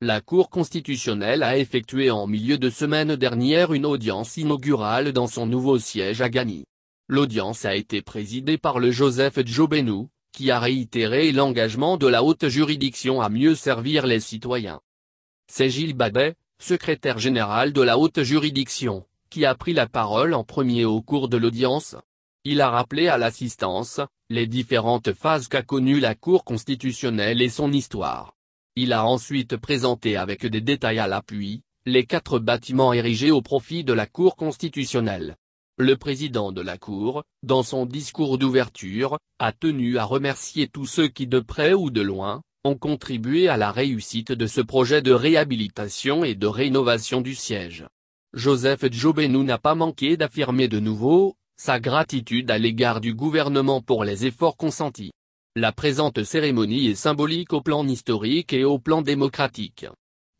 La Cour constitutionnelle a effectué en milieu de semaine dernière une audience inaugurale dans son nouveau siège à Gagny. L'audience a été présidée par le Joseph Jobenou, qui a réitéré l'engagement de la haute juridiction à mieux servir les citoyens. C'est Gilles Babet, secrétaire général de la haute juridiction, qui a pris la parole en premier au cours de l'audience. Il a rappelé à l'assistance, les différentes phases qu'a connues la Cour constitutionnelle et son histoire. Il a ensuite présenté avec des détails à l'appui, les quatre bâtiments érigés au profit de la Cour constitutionnelle. Le président de la Cour, dans son discours d'ouverture, a tenu à remercier tous ceux qui de près ou de loin, ont contribué à la réussite de ce projet de réhabilitation et de rénovation du siège. Joseph nous n'a pas manqué d'affirmer de nouveau, sa gratitude à l'égard du gouvernement pour les efforts consentis. La présente cérémonie est symbolique au plan historique et au plan démocratique.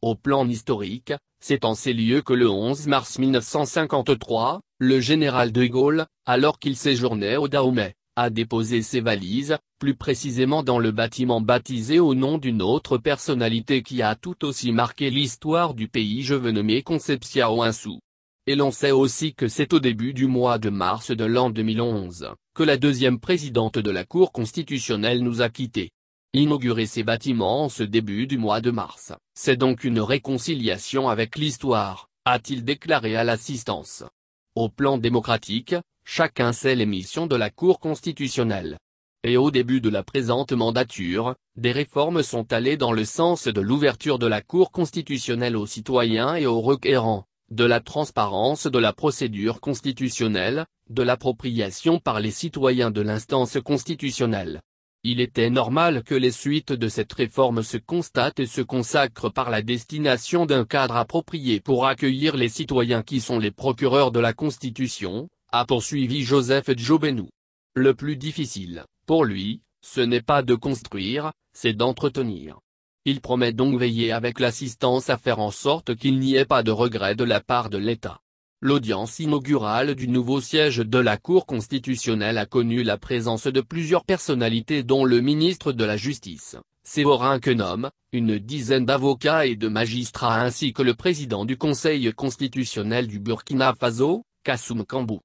Au plan historique, c'est en ces lieux que le 11 mars 1953, le général de Gaulle, alors qu'il séjournait au Dahomey, a déposé ses valises, plus précisément dans le bâtiment baptisé au nom d'une autre personnalité qui a tout aussi marqué l'histoire du pays je veux nommer Concepción Insou. Et l'on sait aussi que c'est au début du mois de mars de l'an 2011, que la deuxième présidente de la Cour constitutionnelle nous a quittés. Inaugurer ces bâtiments en ce début du mois de mars, c'est donc une réconciliation avec l'histoire, a-t-il déclaré à l'assistance. Au plan démocratique, chacun sait les missions de la Cour constitutionnelle. Et au début de la présente mandature, des réformes sont allées dans le sens de l'ouverture de la Cour constitutionnelle aux citoyens et aux requérants de la transparence de la procédure constitutionnelle, de l'appropriation par les citoyens de l'instance constitutionnelle. Il était normal que les suites de cette réforme se constatent et se consacrent par la destination d'un cadre approprié pour accueillir les citoyens qui sont les procureurs de la Constitution, a poursuivi Joseph Jobenou. Le plus difficile, pour lui, ce n'est pas de construire, c'est d'entretenir. Il promet donc veiller avec l'assistance à faire en sorte qu'il n'y ait pas de regret de la part de l'État. L'audience inaugurale du nouveau siège de la Cour constitutionnelle a connu la présence de plusieurs personnalités dont le ministre de la Justice, Sévorin Kenom, une dizaine d'avocats et de magistrats ainsi que le président du Conseil constitutionnel du Burkina Faso, Kassoum Kambou.